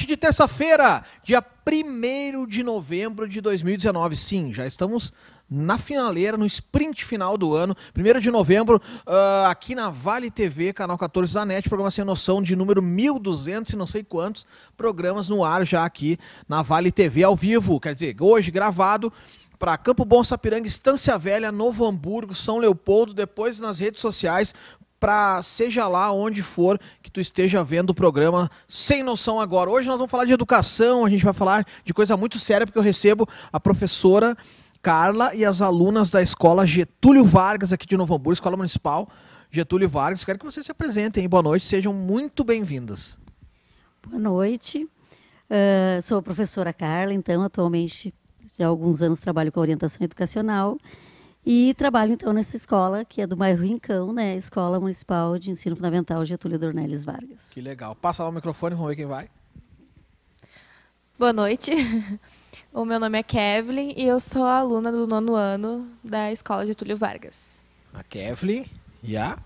noite de terça-feira, dia 1 de novembro de 2019. Sim, já estamos na finaleira, no sprint final do ano, 1 de novembro, uh, aqui na Vale TV, canal 14 da NET, programa Sem Noção de número 1200 e não sei quantos programas no ar já aqui na Vale TV ao vivo, quer dizer, hoje gravado para Campo Bom, Sapiranga, Estância Velha, Novo Hamburgo, São Leopoldo, depois nas redes sociais, para seja lá onde for que tu esteja vendo o programa Sem Noção Agora. Hoje nós vamos falar de educação, a gente vai falar de coisa muito séria, porque eu recebo a professora Carla e as alunas da escola Getúlio Vargas, aqui de Novo Hamburgo, Escola Municipal Getúlio Vargas. Quero que vocês se apresentem. Boa noite, sejam muito bem-vindas. Boa noite. Uh, sou a professora Carla, então, atualmente, já há alguns anos trabalho com orientação educacional e trabalho então nessa escola, que é do bairro Rincão, né? Escola Municipal de Ensino Fundamental Getúlio Dornelles Vargas. Que legal. Passa lá o microfone, vamos ver quem vai. Boa noite. O meu nome é Kevlin e eu sou aluna do nono ano da Escola Getúlio Vargas. A Kevlin e a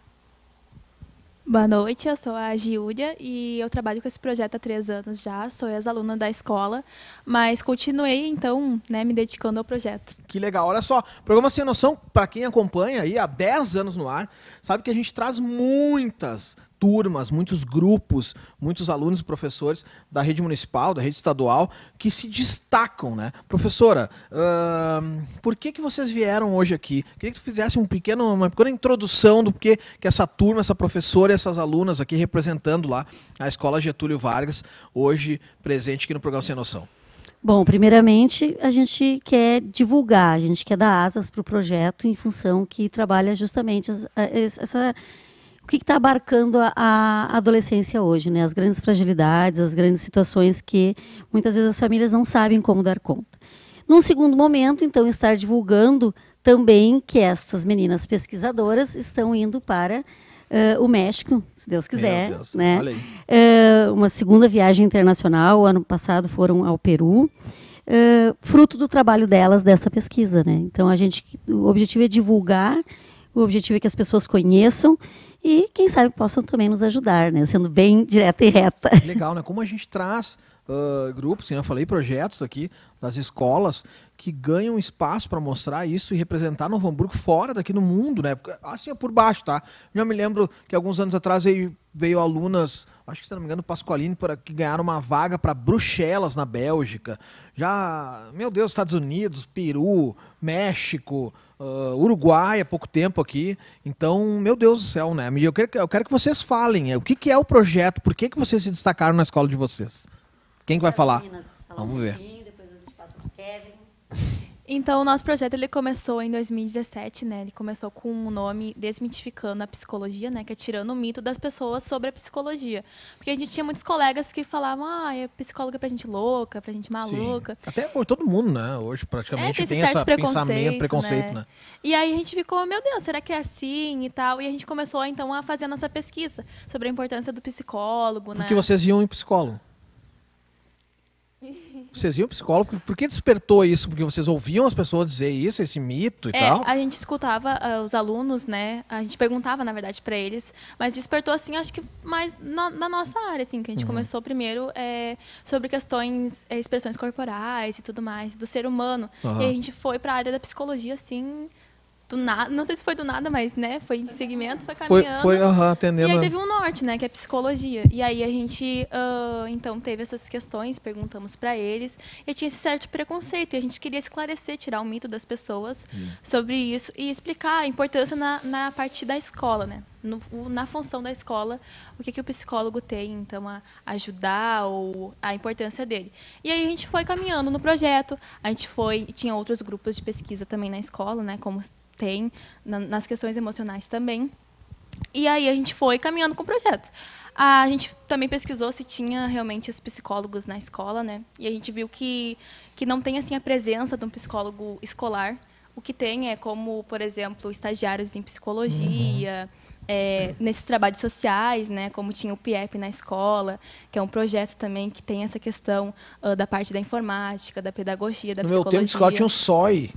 Boa noite, eu sou a Giúlia e eu trabalho com esse projeto há três anos já, sou ex-aluna da escola, mas continuei então, né, me dedicando ao projeto. Que legal, olha só, programa Sem Noção, para quem acompanha aí há 10 anos no ar, sabe que a gente traz muitas turmas, muitos grupos, muitos alunos e professores da rede municipal, da rede estadual, que se destacam, né? Professora, uh, por que, que vocês vieram hoje aqui? Queria que tu fizesse um pequeno, uma pequena introdução do porquê que essa turma, essa professora e essas alunas aqui representando lá a Escola Getúlio Vargas, hoje presente aqui no programa Sem Noção. Bom, primeiramente, a gente quer divulgar, a gente quer dar asas para o projeto em função que trabalha justamente essa o que está abarcando a, a, adolescência hoje, né? As grandes fragilidades, as grandes situações que muitas vezes as famílias não sabem como dar conta. Num segundo momento, então, estar divulgando também que estas meninas pesquisadoras estão indo para uh, o México, se Deus quiser, Deus, né? Uh, uma segunda viagem internacional. Ano passado foram ao Peru. Uh, fruto do trabalho delas dessa pesquisa, né? Então a gente, o objetivo é divulgar, o objetivo é que as pessoas conheçam e quem sabe possam também nos ajudar, né? Sendo bem direta e reta. Legal, né? Como a gente traz uh, grupos, que eu falei, projetos aqui das escolas que ganham espaço para mostrar isso e representar Novo Hamburgo fora daqui no mundo, né? Assim é por baixo, tá? Eu me lembro que alguns anos atrás eu veio alunas, acho que se não me engano, Pasqualini, por aqui, ganharam uma vaga para Bruxelas, na Bélgica. Já, meu Deus, Estados Unidos, Peru, México, uh, Uruguai há pouco tempo aqui. Então, meu Deus do céu, né? Eu quero, eu quero que vocês falem. É, o que, que é o projeto? Por que, que vocês se destacaram na escola de vocês? Quem que vai falar? Vamos ver. depois a gente passa Kevin. Então, o nosso projeto ele começou em 2017, né? Ele começou com o um nome Desmitificando a Psicologia, né? Que é tirando o mito das pessoas sobre a psicologia. Porque a gente tinha muitos colegas que falavam, ah, é psicóloga pra gente louca, pra gente maluca. Sim. Até todo mundo, né? Hoje, praticamente, é, tem, tem esse preconceito, pensamento, né? preconceito, né? né? E aí a gente ficou, meu Deus, será que é assim e tal? E a gente começou, então, a fazer a nossa pesquisa sobre a importância do psicólogo, Porque né? Porque vocês iam em psicólogo. Vocês iam psicólogo? Por que despertou isso? Porque vocês ouviam as pessoas dizer isso, esse mito e é, tal? A gente escutava uh, os alunos, né? A gente perguntava, na verdade, para eles. Mas despertou, assim, acho que mais na, na nossa área, assim, que a gente uhum. começou primeiro é, sobre questões, é, expressões corporais e tudo mais, do ser humano. Uhum. E a gente foi para a área da psicologia, assim, do nada, não sei se foi do nada, mas né, foi em segmento, foi caminhando. Foi, foi uhum, atendendo. E aí teve um norte, né, que é psicologia. E aí a gente, uh, então, teve essas questões, perguntamos para eles. E tinha esse certo preconceito. E a gente queria esclarecer, tirar o mito das pessoas hum. sobre isso e explicar a importância na, na parte da escola, né? No, na função da escola, o que, que o psicólogo tem, então, a ajudar ou a importância dele. E aí a gente foi caminhando no projeto, a gente foi, tinha outros grupos de pesquisa também na escola, né, como tem na, nas questões emocionais também. E aí a gente foi caminhando com o projeto. A gente também pesquisou se tinha realmente os psicólogos na escola, né? E a gente viu que, que não tem assim a presença de um psicólogo escolar. O que tem é como, por exemplo, estagiários em psicologia, uhum. é, nesses trabalhos sociais, né? Como tinha o PIEP na escola, que é um projeto também que tem essa questão uh, da parte da informática, da pedagogia, da no psicologia. No meu tempo de escola tinha o SOI.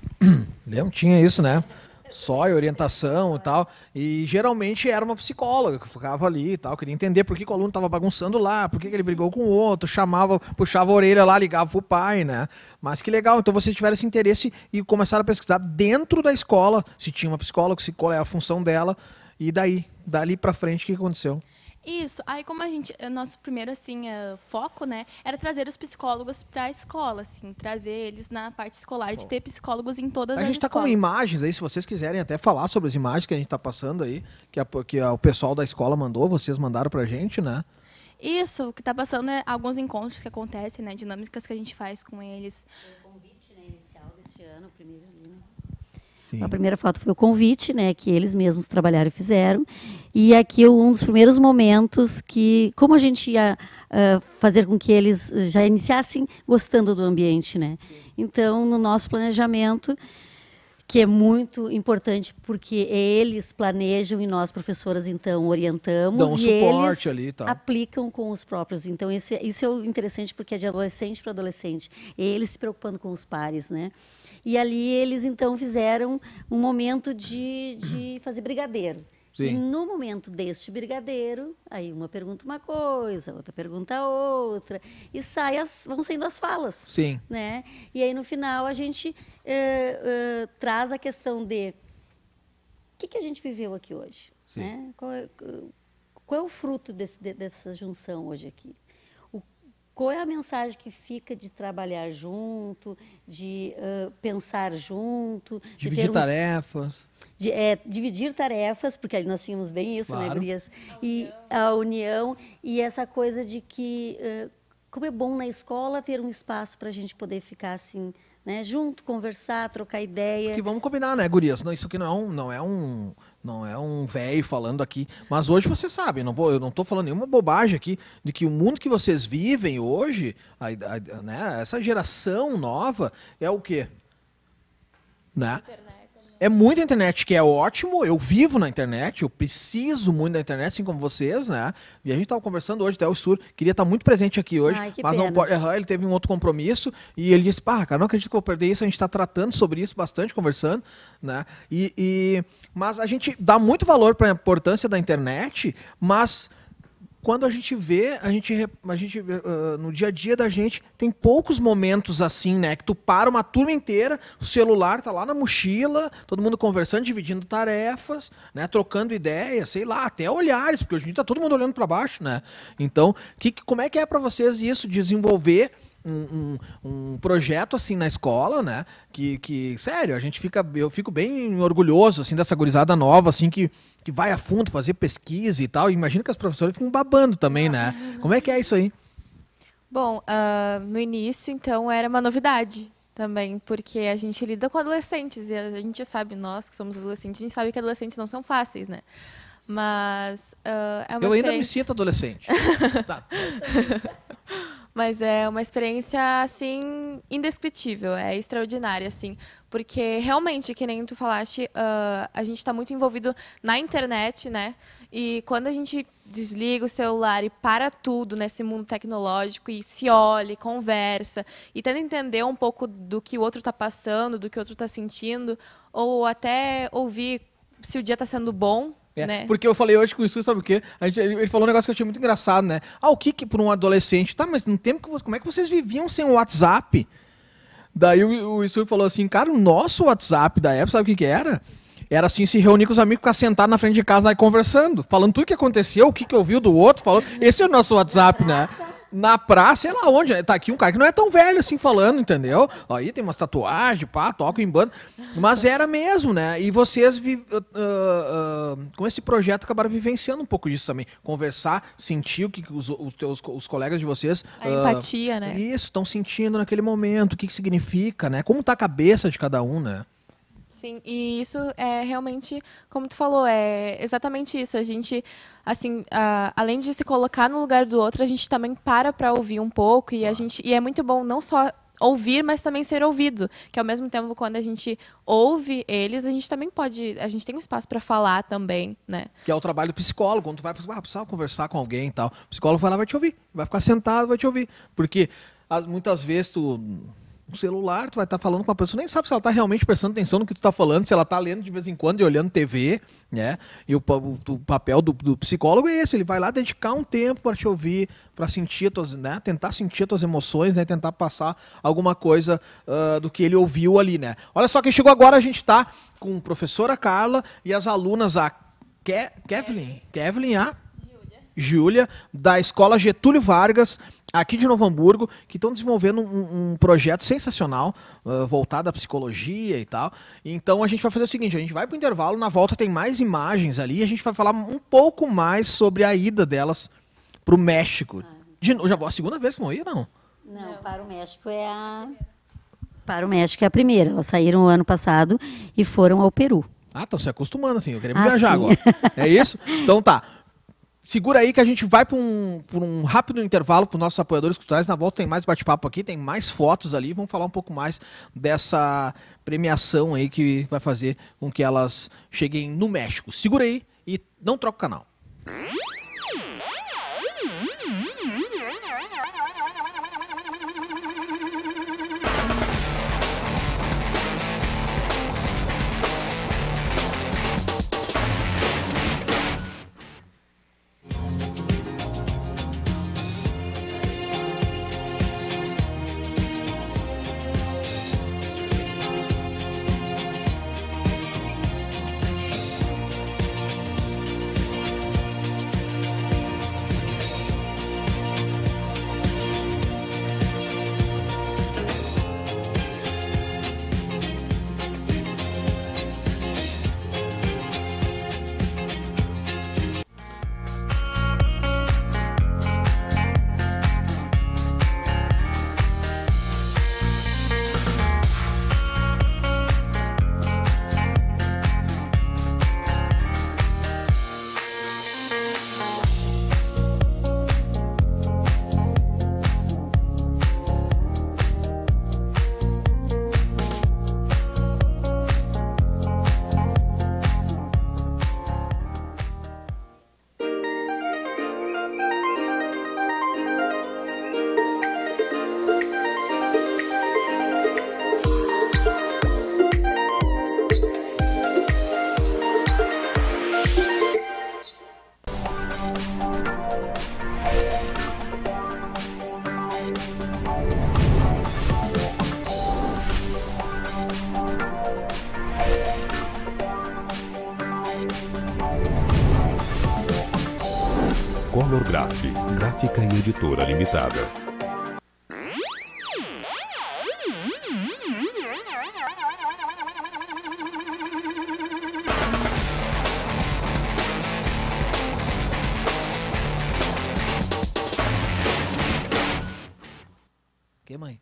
Não Tinha isso, né? só e orientação e tal. E geralmente era uma psicóloga que ficava ali e tal, queria entender por que, que o aluno estava bagunçando lá, por que, que ele brigou com o outro, chamava, puxava a orelha lá, ligava pro pai, né? Mas que legal, então vocês tiveram esse interesse e começaram a pesquisar dentro da escola, se tinha uma psicóloga, se qual é a função dela, e daí, dali para frente, o que aconteceu? Isso. Aí como a gente, nosso primeiro assim eh, foco, né, era trazer os psicólogos para a escola, assim, trazer eles na parte escolar, Bom. de ter psicólogos em todas a as tá escolas. A gente está com imagens aí, se vocês quiserem até falar sobre as imagens que a gente está passando aí, que, a, que a, o pessoal da escola mandou, vocês mandaram para a gente, né? Isso, o que está passando é alguns encontros que acontecem, né, dinâmicas que a gente faz com eles. Foi o convite, né, inicial deste ano, primeiro. Né? Sim. A primeira foto foi o convite, né, que eles mesmos trabalharam e fizeram. E aqui é um dos primeiros momentos que, como a gente ia uh, fazer com que eles ah, já iniciassem gostando do ambiente, né? Então, no nosso planejamento, que é muito importante porque eles planejam e nós professoras então orientamos Dão um e eles ali, tá. aplicam com os próprios. Então esse, isso é interessante porque é de adolescente para adolescente, eles se preocupando com os pares, né? E ali eles então fizeram um momento de, de fazer brigadeiro. Sim. E no momento deste brigadeiro, aí uma pergunta uma coisa, outra pergunta outra, e sai as, vão saindo as falas. Sim. Né? E aí no final a gente uh, uh, traz a questão de o que, que a gente viveu aqui hoje? Sim. Né? Qual, é, qual é o fruto desse, dessa junção hoje aqui? Qual é a mensagem que fica de trabalhar junto, de uh, pensar junto, dividir de ter uns... tarefas? De, é, dividir tarefas, porque ali nós tínhamos bem isso, né, claro. né, Gurias? E a união e essa coisa de que uh, como é bom na escola ter um espaço para a gente poder ficar assim né, junto, conversar, trocar ideia. Porque vamos combinar, né, Gurias? Não, isso aqui não é um, não é um não é um velho falando aqui. Mas hoje você sabe, não vou, eu não estou falando nenhuma bobagem aqui, de que o mundo que vocês vivem hoje, a, a, né, essa geração nova, é o quê? Né? Internet é muita internet que é ótimo, eu vivo na internet, eu preciso muito da internet, assim como vocês, né? E a gente estava conversando hoje, até o Sur, queria estar tá muito presente aqui hoje, Ai, mas pena. não pode. Uhum, ele teve um outro compromisso e ele disse: Pá, cara, não acredito que eu vou perder isso, a gente está tratando sobre isso bastante, conversando, né? E, e, mas a gente dá muito valor para a importância da internet, mas quando a gente vê, a gente, a gente uh, no dia a dia da gente tem poucos momentos assim, né? Que tu para uma turma inteira, o celular tá lá na mochila, todo mundo conversando, dividindo tarefas, né? Trocando ideias, sei lá, até olhares, porque hoje em dia tá todo mundo olhando para baixo, né? Então, que, como é que é para vocês isso desenvolver? um, um, um, projeto assim na escola, né? Que, que, sério, a gente fica. Eu fico bem orgulhoso assim dessa gurizada nova, assim, que, que vai a fundo fazer pesquisa e tal. Imagino que as professoras ficam babando também, né? Como é que é isso aí? Bom, uh, no início, então, era uma novidade também, porque a gente lida com adolescentes e a gente sabe, nós que somos adolescentes, a gente sabe que adolescentes não são fáceis, né? Mas uh, é uma Eu ainda me sinto adolescente. tá. Mas é uma experiência, assim, indescritível, é extraordinária, assim. Porque realmente, que nem tu falaste, uh, a gente está muito envolvido na internet, né? E quando a gente desliga o celular e para tudo nesse mundo tecnológico e se olha, e conversa e tenta entender um pouco do que o outro está passando, do que o outro está sentindo, ou até ouvir se o dia está sendo bom, é, né? Porque eu falei hoje com o Sul, sabe o quê? A gente, ele falou um negócio que eu achei muito engraçado, né? Ah, o que que por um adolescente? Tá, mas no tempo que você, como é que vocês viviam sem o WhatsApp? Daí o, o falou assim, cara, o nosso WhatsApp da época, sabe o que que era? Era assim, se reunir com os amigos, ficar sentado na frente de casa aí conversando, falando tudo que aconteceu, o que que ouviu do outro, falando. Esse é o nosso WhatsApp, né? na praça, sei lá onde, né? Tá aqui um cara que não é tão velho assim falando, entendeu? Aí tem umas tatuagens, pá, toca em banda. Mas era mesmo, né? E vocês vi, uh, uh, uh, com esse projeto acabaram vivenciando um pouco disso também. Conversar, sentir o que os, os, teus, os colegas de vocês. A uh, empatia, né? Isso, estão sentindo naquele momento, o que, que significa, né? Como tá a cabeça de cada um, né? Sim, e isso é realmente, como tu falou, é exatamente isso. A gente, assim, a, além de se colocar no lugar do outro, a gente também para para ouvir um pouco e a gente e é muito bom não só ouvir, mas também ser ouvido, que ao mesmo tempo quando a gente ouve eles, a gente também pode, a gente tem um espaço para falar também, né? Que é o trabalho do psicólogo, quando tu vai ah, precisar conversar com alguém e tal, o psicólogo vai lá vai te ouvir, vai ficar sentado, vai te ouvir, porque as, muitas vezes tu um celular, tu vai estar tá falando com uma pessoa, nem sabe se ela está realmente prestando atenção no que tu está falando, se ela está lendo de vez em quando e olhando TV, né? E o, o, o papel do, do, psicólogo é esse, ele vai lá dedicar um tempo para te ouvir, para sentir tuas, né? Tentar sentir as tuas emoções, né? Tentar passar alguma coisa uh, do que ele ouviu ali, né? Olha só quem chegou agora, a gente está com a professora Carla e as alunas a Ke Kevlin, Kevlin A ah? Júlia, da Escola Getúlio Vargas, aqui de Novo Hamburgo, que estão desenvolvendo um, um, projeto sensacional, uh, voltado à psicologia e tal. Então a gente vai fazer o seguinte: a gente vai para o intervalo, na volta tem mais imagens ali, a gente vai falar um pouco mais sobre a ida delas para o México. De, já a segunda vez que vão ir, não? Não, para o México é a. Para o México é a primeira. Elas saíram o ano passado e foram ao Peru. Ah, estão se acostumando, assim. Eu queria me ah, viajar sim. agora. É isso? Então tá. Segura aí que a gente vai para um, um rápido intervalo para os nossos apoiadores culturais. Na volta tem mais bate-papo aqui, tem mais fotos ali. Vamos falar um pouco mais dessa premiação aí que vai fazer com que elas cheguem no México. Segura aí e não troca o canal. Colorgraph, gráfica e editora limitada. Que mãe?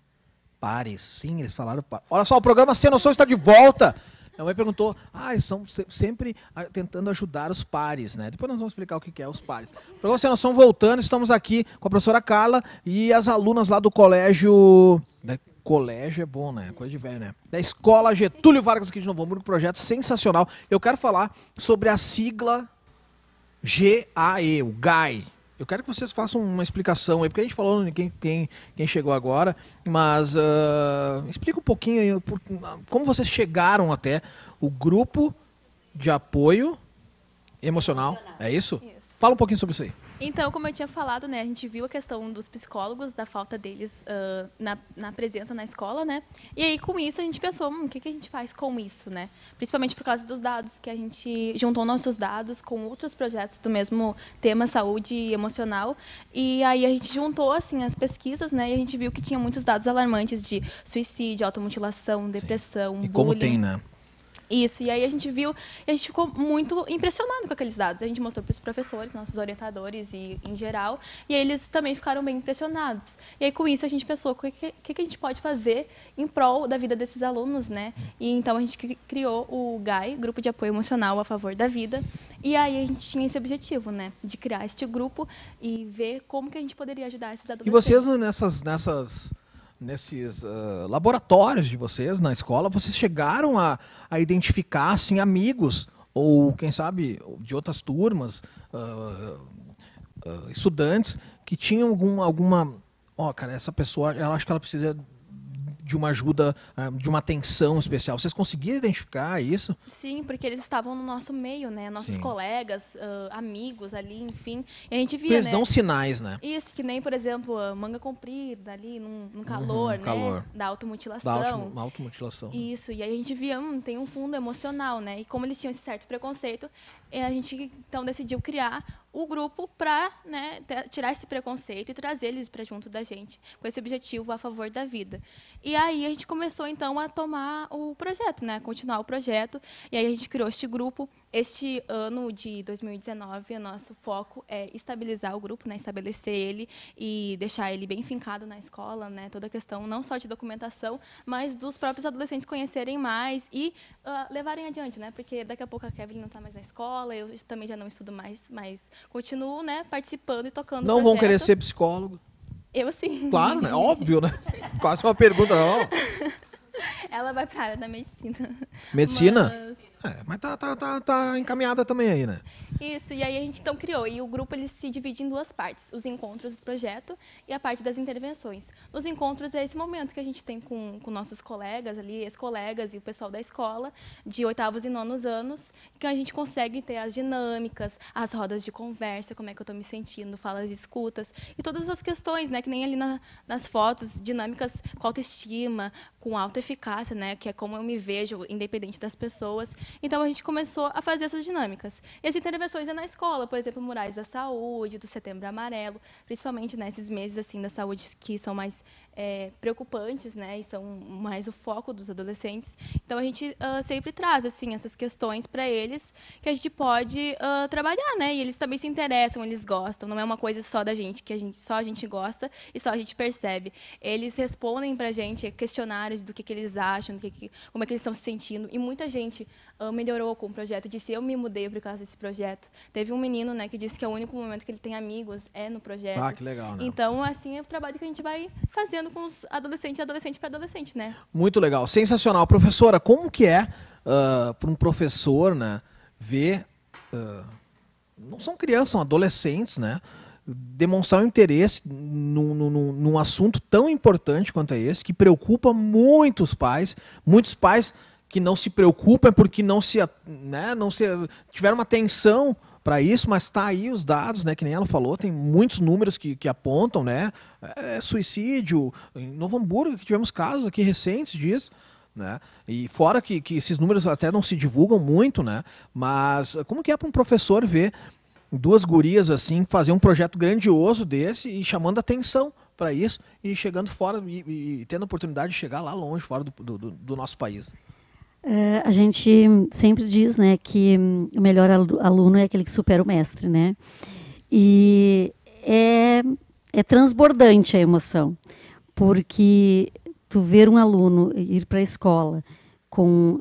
Pare, sim, eles falaram. Olha só, o programa Sem Noção está de volta. Minha mãe perguntou, ah, são sempre tentando ajudar os pares, né? Depois nós vamos explicar o que é os pares. Para você, nós estamos voltando, estamos aqui com a professora Carla e as alunas lá do colégio... Da... Né? Colégio é bom, né? Coisa de velho, né? Da Escola Getúlio Vargas aqui de Novo Hamburgo, projeto sensacional. Eu quero falar sobre a sigla GAE, o GAE, eu quero que vocês façam uma explicação aí, porque a gente falou quem, quem, quem chegou agora, mas uh, explica um pouquinho aí por, ah, como vocês chegaram até o grupo de apoio emocional, emocional. é isso? isso? Fala um pouquinho sobre isso aí. Então, como eu tinha falado, né, a gente viu a questão dos psicólogos, da falta deles uh, na, na, presença na escola, né? E aí, com isso, a gente pensou, hum, o que, que a gente faz com isso, né? Principalmente por causa dos dados, que a gente juntou nossos dados com outros projetos do mesmo tema, saúde emocional. E aí a gente juntou, assim, as pesquisas, né? E a gente viu que tinha muitos dados alarmantes de suicídio, automutilação, depressão, Sim. e bullying. como tem, né? Isso, e aí a gente viu, a gente ficou muito impressionado com aqueles dados. A gente mostrou para os professores, nossos orientadores e em geral, e eles também ficaram bem impressionados. E aí com isso a gente pensou, o que, que, que a gente pode fazer em prol da vida desses alunos, né? E então a gente criou o GAI, Grupo de Apoio Emocional a Favor da Vida, e aí a gente tinha esse objetivo, né? De criar este grupo e ver como que a gente poderia ajudar esses adolescentes. E vocês nessas, nessas nesses uh, laboratórios de vocês na escola, vocês chegaram a, a identificar assim, amigos ou, quem sabe, de outras turmas, uh, uh, estudantes que tinham algum, alguma. Ó, oh, cara, essa pessoa, ela acho que ela precisa de uma ajuda, ah, de uma atenção especial. Vocês conseguiram identificar isso? Sim, porque eles estavam no nosso meio, né? Nossos Sim. colegas, uh, amigos ali, enfim. E a gente via. Eles né? dão sinais, né? Isso, que nem, por exemplo, manga comprida ali, num, num uhum, calor, uhum, né? Da automutilação. Da auto, automutilação. Isso, e aí a gente via, hum, tem um fundo emocional, né? E como eles tinham esse certo preconceito, eh, a gente então decidiu criar o grupo para né, tirar esse preconceito e trazer eles para junto da gente, com esse objetivo a favor da vida. E aí a gente começou, então, a tomar o projeto, né, continuar o projeto, e aí a gente criou este grupo este ano de 2019, o nosso foco é estabilizar o grupo, né, estabelecer ele e deixar ele bem fincado na escola, né, toda a questão não só de documentação, mas dos próprios adolescentes conhecerem mais e uh, levarem adiante, né, porque daqui a pouco a Kevin não está mais na escola, eu também já não estudo mais, mas continuo né, participando e tocando. Não vão querer ser psicólogo? Eu sim. Claro, né? Óbvio, né? Quase uma pergunta. Ela vai para a área da medicina. Medicina? Mas... É, mas tá, tá, tá, tá encaminhada também aí, né? Isso, e aí a gente então criou. E o grupo ele se divide em duas partes: os encontros do projeto e a parte das intervenções. Nos encontros é esse momento que a gente tem com, com nossos colegas ali, ex-colegas e o pessoal da escola, de oitavos e nonos anos, que a gente consegue ter as dinâmicas, as rodas de conversa, como é que eu estou me sentindo, falas e escutas, e todas as questões, né? Que nem ali na, nas fotos, dinâmicas com autoestima, com alta eficácia, né? Que é como eu me vejo, independente das pessoas. Então a gente começou a fazer essas dinâmicas. E as intervenções é na escola, por exemplo, murais da saúde, do setembro amarelo, principalmente nesses né, meses assim da saúde que são mais é, preocupantes, né, e são mais o foco dos adolescentes. Então a gente uh, sempre traz assim essas questões para eles que a gente pode uh, trabalhar, né? E eles também se interessam, eles gostam. Não é uma coisa só da gente que a gente só a gente gosta e só a gente percebe. Eles respondem para a gente questionários do que, que eles acham, do que, que como é que eles estão se sentindo. E muita gente ah, melhorou com o projeto, disse eu me mudei por causa desse projeto. Teve um menino, né, que disse que é o único momento que ele tem amigos é no projeto. Ah, que legal, né? Então, assim, é o trabalho que a gente vai fazendo com os adolescentes, adolescente para adolescente, né? Muito legal, sensacional. Professora, como que é uh, ah, para um professor, né, ver... Uh, não são crianças, são adolescentes, né? demonstrar um interesse num, num, num assunto tão importante quanto é esse, que preocupa muitos pais. Muitos pais que não se preocupam, é porque não se, né, não se tiveram uma atenção para isso, mas está aí os dados, né? Que nem ela falou, tem muitos números que, que apontam, né? É, suicídio, em Novo Hamburgo, que tivemos casos aqui recentes disso. Né? E fora que, que esses números até não se divulgam muito, né? Mas como que é para um professor ver duas gurias assim fazer um projeto grandioso desse e chamando atenção para isso e chegando fora e, e, e, tendo a oportunidade de chegar lá longe, fora do, do, do nosso país? Eh, a gente sempre diz, né, que hum, o melhor aluno é aquele que supera o mestre, né? E é, é transbordante a emoção, porque tu ver um aluno ir para a escola com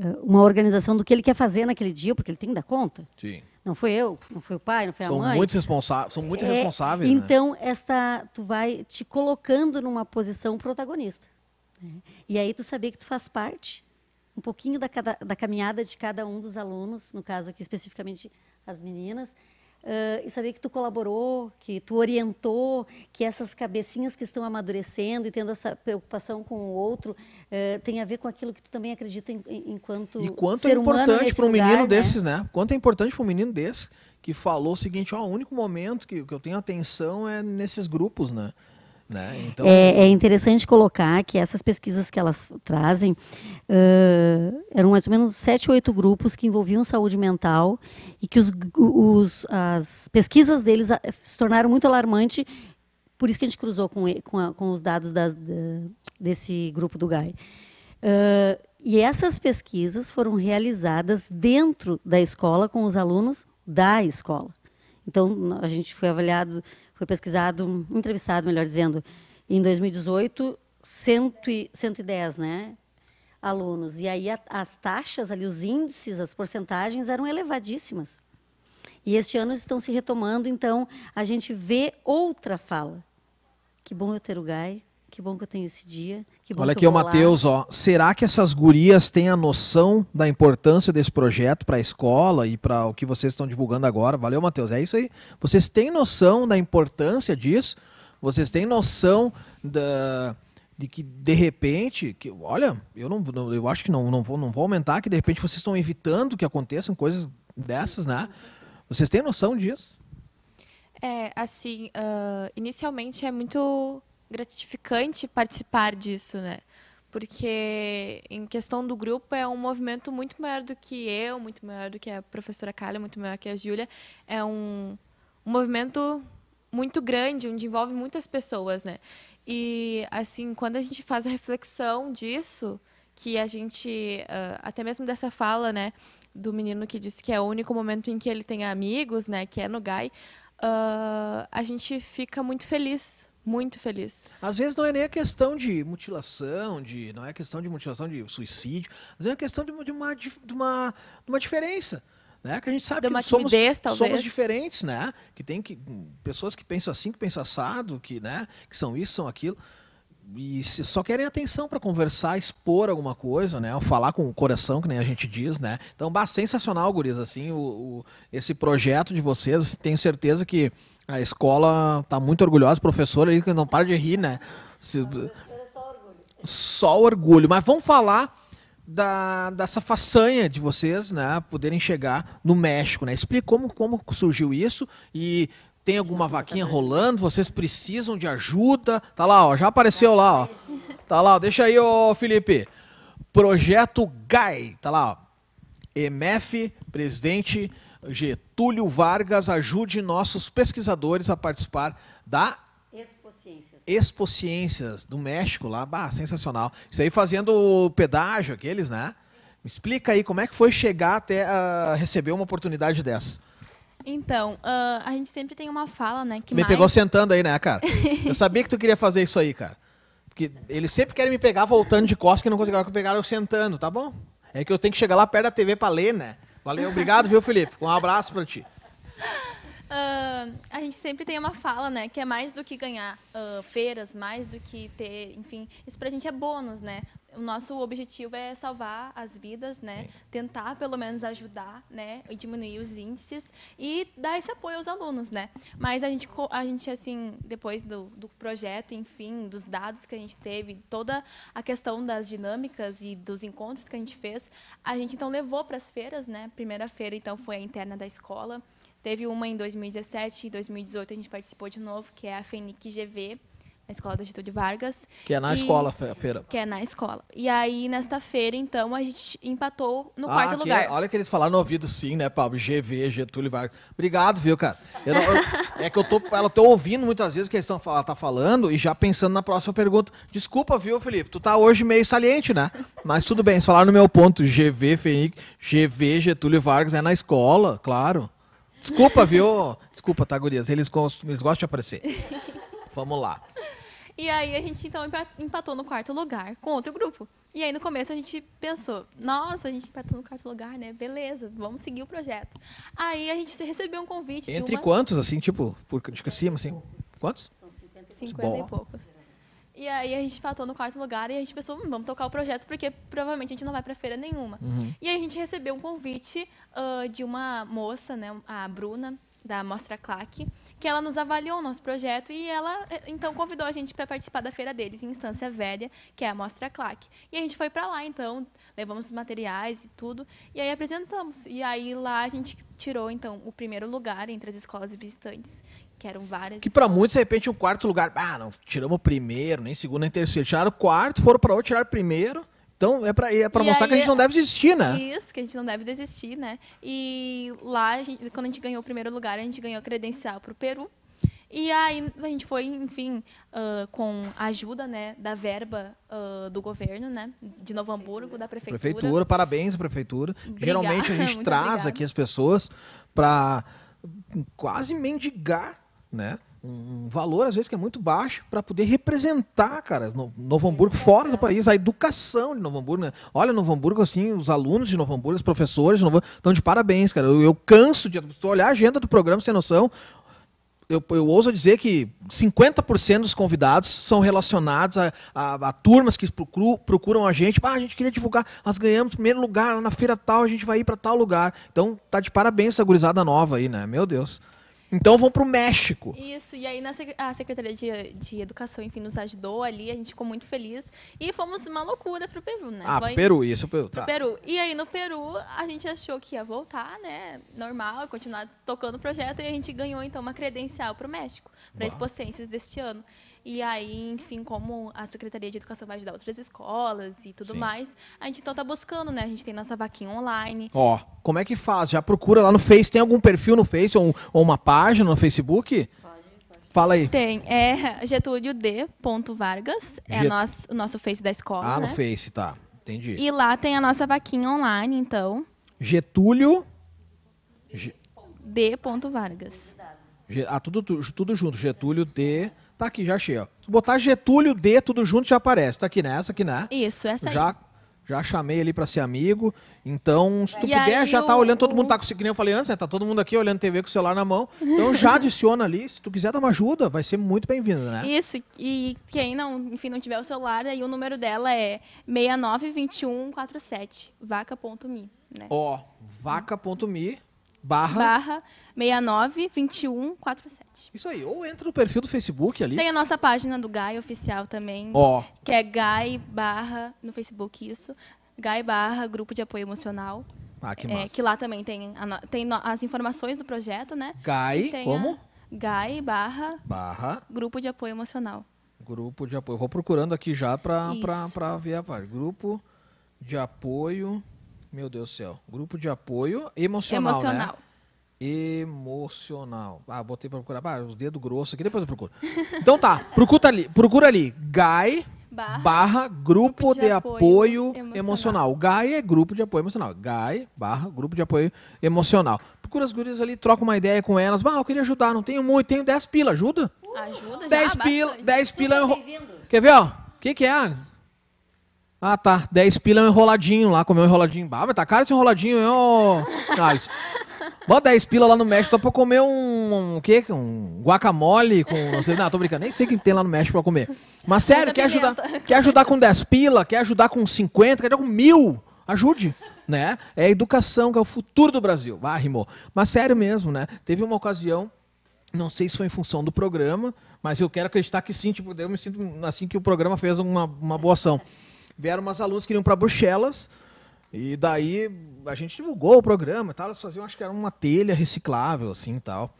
eh, uma organização do que ele quer fazer naquele dia, porque ele tem que dar conta. Sim. Não foi eu, não foi o pai, não foi são a mãe. Muito são muito é, responsáveis. Né? Então, né? esta, tu vai te colocando numa posição protagonista. Né? E aí tu saber que tu faz parte um pouquinho da, cada, da caminhada de cada um dos alunos, no caso aqui especificamente as meninas, Uh, e saber que tu colaborou, que tu orientou, que essas cabecinhas que estão amadurecendo e tendo essa preocupação com o outro uh, tem a ver com aquilo que tu também acredita em, em, enquanto e quanto é importante para um lugar, menino né? desses, né? Quanto é importante para um menino desse que falou o seguinte: ó, o único momento que, que eu tenho atenção é nesses grupos, né? Né? Então... É, é, interessante colocar que essas pesquisas que elas trazem uh, eram mais ou menos sete, oito grupos que envolviam saúde mental e que os, os, as pesquisas deles se tornaram muito alarmante, por isso que a gente cruzou com, com, a, com os dados da, da, desse grupo do GAI. Uh, e essas pesquisas foram realizadas dentro da escola com os alunos da escola. Então, a gente foi avaliado foi pesquisado, entrevistado, melhor dizendo, em 2018, 110 né, alunos. E aí a, as taxas ali, os índices, as porcentagens eram elevadíssimas. E este ano estão se retomando, então a gente vê outra fala. Que bom eu ter o Gai, que bom que eu tenho esse dia. Olha aqui, o Matheus, ó. Será que essas gurias têm a noção da importância desse projeto para a escola e para o que vocês estão divulgando agora? Valeu, Matheus. É isso aí. Vocês têm noção da importância disso? Vocês têm noção da de que de repente, que, olha, eu não, não eu acho que não, não vou não vou aumentar que de repente vocês estão evitando que aconteçam coisas dessas, né? Vocês têm noção disso? É, assim, uh, inicialmente é muito gratificante participar disso, né? Porque em questão do grupo é um movimento muito maior do que eu, muito maior do que a professora Carla, muito maior que a Júlia. É um, um movimento muito grande, onde envolve muitas pessoas, né? E assim, quando a gente faz a reflexão disso, que a gente ah, até mesmo dessa fala, né, do menino que disse que é o único momento em que ele tem amigos, né, que é no Gai, uh, a gente fica muito feliz muito feliz. Às vezes não é nem a questão de mutilação, de não é questão de mutilação de suicídio, às vezes é a questão de, de, uma, de, uma, de uma diferença. Né? Que a gente sabe que somos, timidez, somos, diferentes, né? Que tem que, pessoas que pensam assim, que pensam assado, que, né? que são isso, são aquilo. E se, só querem atenção para conversar, expor alguma coisa, né? Ou falar com o coração, que nem a gente diz, né? Então, bah, sensacional, gurias, assim, o, o esse projeto de vocês. Tenho certeza que a escola tá muito orgulhosa, professora aí que não para de rir, né? Se... É só, orgulho. orgulho. Mas vamos falar da, dessa façanha de vocês, né, poderem chegar no México, né? Explica como, como surgiu isso e tem alguma vaquinha rolando, vocês precisam de ajuda. Tá lá, ó, já apareceu lá, ó. Tá lá, ó, deixa aí, ô Felipe. Projeto GAI, tá lá, ó. MF, presidente Getúlio Vargas ajude nossos pesquisadores a participar da Expociências. Expociências do México lá, bah, sensacional. Isso aí fazendo o pedágio aqueles, né? Me explica aí como é que foi chegar até uh, receber uma oportunidade dessa. Então, uh, a gente sempre tem uma fala, né? Que me mais... pegou sentando aí, né, cara? Eu sabia que tu queria fazer isso aí, cara. Porque eles sempre querem me pegar voltando de costas e não conseguiram pegar eu sentando, tá bom? É que eu tenho que chegar lá perto da TV para ler, né? Valeu, obrigado, viu, Felipe? Um abraço para ti. Uh, a gente sempre tem uma fala, né? Que é mais do que ganhar uh, feiras, mais do que ter, enfim, isso pra gente é bônus, né? o nosso objetivo é salvar as vidas, né? Tentar pelo menos ajudar, né? E diminuir os índices e dar esse apoio aos alunos, né? Mas a gente, a gente assim, depois do, do projeto, enfim, dos dados que a gente teve, toda a questão das dinâmicas e dos encontros que a gente fez, a gente então levou para as feiras, né? Primeira feira então foi a interna da escola. Teve uma em 2017 e 2018 a gente participou de novo, que é a FENIC GV, a escola da Getúlio Vargas. Que é na e, escola a feira. Que é na escola. E aí, nesta feira, então, a gente empatou no ah, quarto lugar. Olha que eles falaram no ouvido sim, né, Pablo? GV, Getúlio Vargas. Obrigado, viu, cara? Eu, é que eu tô, ela tô ouvindo muitas vezes o que eles estão tá falando e já pensando na próxima pergunta. Desculpa, viu, Felipe? Tu tá hoje meio saliente, né? Mas tudo bem, eles falaram no meu ponto. GV, Fenic, GV, Getúlio Vargas é na escola, claro. Desculpa, viu? Desculpa, tá, gurias? Eles, eles gostam de aparecer. Vamos lá. E aí a gente então empatou no quarto lugar com outro grupo. E aí no começo a gente pensou, nossa, a gente empatou no quarto lugar, né? Beleza, vamos seguir o projeto. Aí a gente recebeu um convite Entre uma... quantos, assim, tipo, por, de cima, assim? Quantos? São 50, 50 e poucos. E aí a gente empatou no quarto lugar e a gente pensou, hum, vamos tocar o projeto, porque provavelmente a gente não vai para feira nenhuma. Uhum. E aí a gente recebeu um convite uh, de uma moça, né, a Bruna, da Mostra Claque, que ela nos avaliou o nosso projeto e ela eh, então convidou a gente para participar da feira deles em Instância Velha, que é a Mostra Claque. E a gente foi para lá, então, levamos os materiais e tudo, e aí apresentamos. E aí lá a gente tirou então o primeiro lugar entre as escolas visitantes, que eram várias. Que para muitos, de repente, o um quarto lugar, ah, não, tiramos o primeiro, nem segundo, nem terceiro, tiraram o quarto, foram para outro, tiraram o primeiro. Então é para é pra mostrar aí, que a gente não é deve desistir, né? Isso, que a gente não deve desistir, né? E lá, a gente, quando a gente ganhou o primeiro lugar, a gente ganhou credencial para o Peru. E aí a gente foi, enfim, uh, com a ajuda né, da verba uh, do governo, né? De Novo Hamburgo, da prefeitura. Prefeitura, parabéns à prefeitura. Obrigada, Geralmente a gente traz obrigada. aqui as pessoas para quase mendigar, né? um valor, às vezes, que é muito baixo, para poder representar, cara, no, Novo Hamburgo, é fora do país, a educação de Novo Hamburgo. Né? Olha, Novo Hamburgo, assim, os alunos de Novo Hamburgo, os professores de Novo Hamburgo, estão de parabéns, cara. Eu, eu canso de olhar a agenda do programa, sem noção. Eu, eu ouso dizer que 50% dos convidados são relacionados a, a, a turmas que procuram, procuram a gente. Ah, a gente queria divulgar, nós ganhamos primeiro lugar na feira tal, a gente vai ir para tal lugar. Então, tá de parabéns essa gurizada nova aí, né? Meu Deus. Então vão para o México. Isso, e aí a Secretaria de, de, Educação, enfim, nos ajudou ali, a gente ficou muito feliz. E fomos uma loucura para o Peru, né? Ah, Foi, Peru, isso, Peru, tá. Peru. E aí no Peru, a gente achou que ia voltar, né? Normal, continuar tocando o projeto, e a gente ganhou, então, uma credencial para o México, para as Expocências deste ano. E aí, enfim, como a Secretaria de Educação vai ajudar outras escolas e tudo Sim. mais, a gente então tá buscando, né? A gente tem nossa vaquinha online. Ó, como é que faz? Já procura lá no Face. Tem algum perfil no Face ou, ou uma página no Facebook? Fala aí. Tem. É Getúlio D. Vargas. É nosso, o nosso Face da escola. Ah, né? no Face, tá. Entendi. E lá tem a nossa vaquinha online, então. Getúlio G... D. Vargas. Ah, tudo, tudo junto. Getúlio D. De... Tá aqui, já achei, ó. Se botar Getúlio D, tudo junto já aparece. Tá aqui nessa, aqui né? Isso, essa aí. Já, já chamei ali pra ser amigo. Então, se tu E puder, já tá o- olhando, todo o- mundo tá com o que nem eu falei antes, né? Tá todo mundo aqui olhando TV com o celular na mão. Então já adiciona ali. Se tu quiser dar uma ajuda, vai ser muito bem-vindo, né? Isso, e quem não, enfim, não tiver o celular, aí o número dela é 692147, vaca.me, né? Ó, vaca.me barra Barra 692147 site. Isso aí, ou entra no perfil do Facebook ali. Tem a nossa página do Gai Oficial também. Ó. Que é Gai barra, no Facebook isso, Gai barra Grupo de Apoio Emocional. Ah, que é, massa. É, que lá também tem, a, tem as informações do projeto, né? Gai, como? Gai barra, barra Grupo de Apoio Emocional. Grupo de apoio. Vou procurando aqui já para ver a parte. Grupo de apoio. Meu Deus do céu. Grupo de apoio emocional. Né? Emocional. Né? emocional. Ah, botei pra procurar. Ah, os dedos grossos aqui, depois eu procuro. Então tá, procura ali, procura ali. GAI barra, barra grupo, grupo, de, de apoio, apoio, emocional. emocional. GAI é grupo de apoio emocional. GAI barra grupo de apoio emocional. Procura as gurias ali, troca uma ideia com elas. Ah, eu queria ajudar, não tenho muito, tenho 10 pila, ajuda? Uh, ajuda, 10 já, pila, bastante. 10 pila. É enro... Quer ver, ó? O que que é? Ah, tá. 10 pila é um enroladinho lá, comeu um enroladinho. Ah, mas tá caro esse enroladinho, ó. ô... Alice. Ah, Bota 10 pila lá no México pra comer um. um quê? Um guacamole com. Não, sei, não, tô brincando, nem sei o que tem lá no México pra comer. Mas sério, quer ajudar, quer ajudar com 10 pila, quer ajudar com 50, quer ajudar com mil? Ajude, né? É a educação que é o futuro do Brasil. Vá, ah, rimou. Mas sério mesmo, né? Teve uma ocasião, não sei se foi em função do programa, mas eu quero acreditar que sim, tipo, eu me sinto assim que o programa fez uma, uma boa ação. Vieram umas alunas que iam para Bruxelas e daí a gente divulgou o programa e tal, elas faziam, acho que era uma telha reciclável, assim e tal.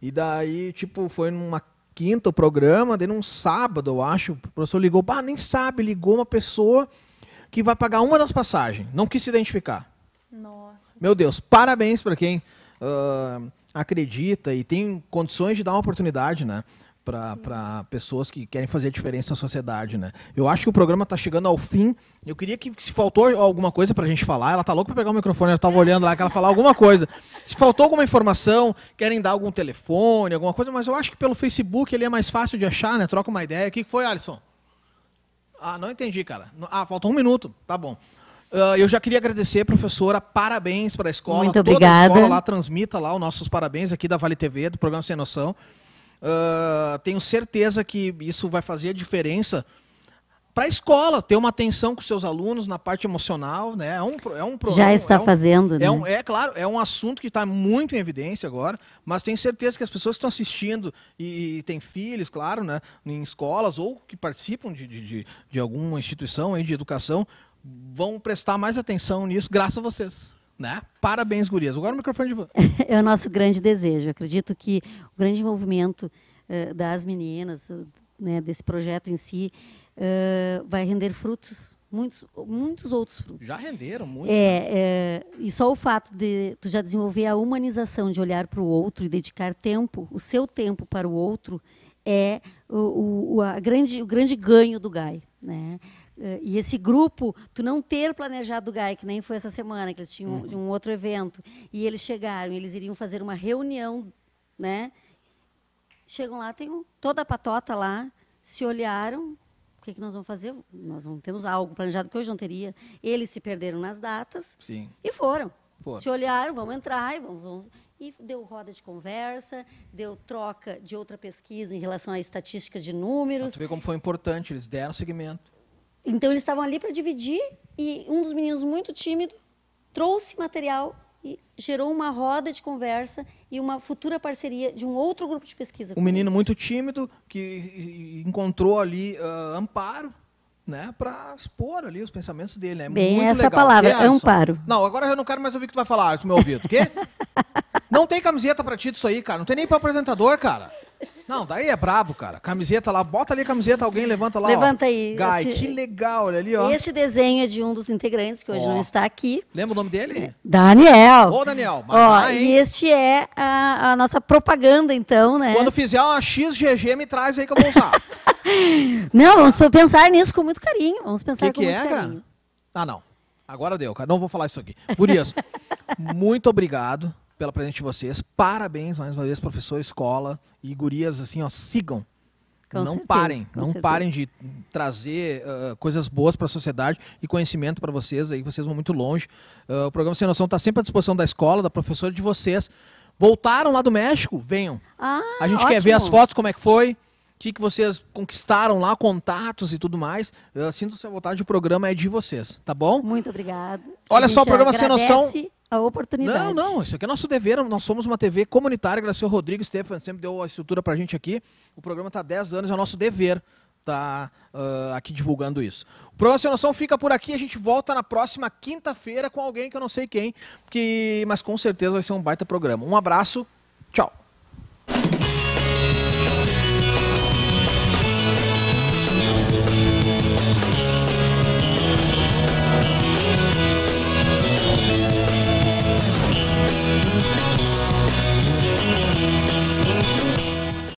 E daí, tipo, foi numa quinta o programa, daí num sábado, eu acho, o professor ligou, bah, nem sabe, ligou uma pessoa que vai pagar uma das passagens, não quis se identificar. Nossa. Meu Deus, parabéns para quem uh, acredita e tem condições de dar uma oportunidade, né? para pessoas que querem fazer a diferença na sociedade, né? Eu acho que o programa está chegando ao fim. Eu queria que se faltou alguma coisa para a gente falar, ela tá louca para pegar o microfone, ela estava olhando lá que ela falar alguma coisa. Se faltou alguma informação, querem dar algum telefone, alguma coisa, mas eu acho que pelo Facebook ele é mais fácil de achar, né? Troca uma ideia. O que foi, Alisson? Ah, não entendi, cara. Ah, faltou um minuto. Tá bom. Uh, eu já queria agradecer, professora, parabéns para a escola. Muito obrigada. Toda a escola lá transmita lá os nossos parabéns aqui da Vale TV, do programa Sem Noção. Uh, tenho certeza que isso vai fazer a diferença para a escola ter uma atenção com seus alunos na parte emocional, né? É um, é um problema. Já é está é um, fazendo, é né? Um, é claro, é um assunto que está muito em evidência agora, mas tenho certeza que as pessoas que estão assistindo e, e têm filhos, claro, né? Em escolas ou que participam de, de, de, de alguma instituição aí de educação vão prestar mais atenção nisso, graças a vocês. Né? Parabéns, gurias. Agora o microfone de É o nosso grande desejo. acredito que o grande envolvimento uh, das meninas, uh, né, desse projeto em si, uh, vai render frutos, muitos, muitos outros frutos. Já renderam muitos. É, né? é, e só o fato de tu já desenvolver a humanização, de olhar para o outro e dedicar tempo, o seu tempo para o outro, é o, o, a grande, o grande ganho do GAI. Né? Eh, e esse grupo, tu não ter planejado o GAI, que nem foi essa semana, que eles tinham uhum. um outro evento, e eles chegaram, eles iriam fazer uma reunião, né? Chegam lá, tem toda a patota lá, se olharam, o que, que nós vamos fazer? Nós não temos algo planejado que hoje não teria. Eles se perderam nas datas Sim. e foram. foram. Se olharam, vamos entrar e vamos, vamos e deu roda de conversa, deu troca de outra pesquisa em relação à estatística de números. Você vê como foi importante, eles deram segmento. Então eles estavam ali para dividir e um dos meninos muito tímido trouxe material e gerou uma roda de conversa e uma futura parceria de um outro grupo de pesquisa. Um menino muito tímido que encontrou ali uh, amparo né, para expor ali os pensamentos dele. É Bem, muito essa legal. palavra, é, amparo. Não, agora eu não quero mais ouvir o que tu vai falar, Alisson, meu ouvido. O quê? não tem camiseta para ti disso aí, cara. Não tem nem para apresentador, cara. Não, daí é brabo, cara. Camiseta lá, bota ali a camiseta, alguém levanta lá. Levanta ó. aí. Gai, esse... que legal, olha ali, ó. Este desenho é de um dos integrantes, que hoje ó. não está aqui. Lembra o nome dele? É, Daniel. Ô, Daniel, mas ó, lá, E este é a, a, nossa propaganda, então, né? Quando fizer uma XGG, me traz aí que eu vou usar. não, vamos pensar nisso com muito carinho. Vamos pensar que com que muito é, carinho. Cara? Ah, não. Agora deu, cara. Não vou falar isso aqui. Gurias, muito obrigado pela presença de vocês. Parabéns mais uma vez, professor, escola e gurias, assim, ó, sigam. Com não certeza, parem, não certeza. parem de trazer uh, coisas boas para a sociedade e conhecimento para vocês, aí vocês vão muito longe. Uh, o programa Sem Noção está sempre à disposição da escola, da professora de vocês. Voltaram lá do México? Venham. Ah, a gente ótimo. quer ver as fotos, como é que foi que, que vocês conquistaram lá, contatos e tudo mais. sinto sua vontade, o programa é de vocês, tá bom? Muito obrigado. Olha só, o programa Sem Noção a oportunidade. Não, não, isso aqui é nosso dever, nós somos uma TV comunitária, graças ao Rodrigo Stefan, sempre deu a estrutura pra gente aqui. O programa tá há 10 anos, é nosso dever tá uh, aqui divulgando isso. O programa Sem Noção fica por aqui, a gente volta na próxima quinta-feira com alguém que eu não sei quem, que mas com certeza vai ser um baita programa. Um abraço, tchau.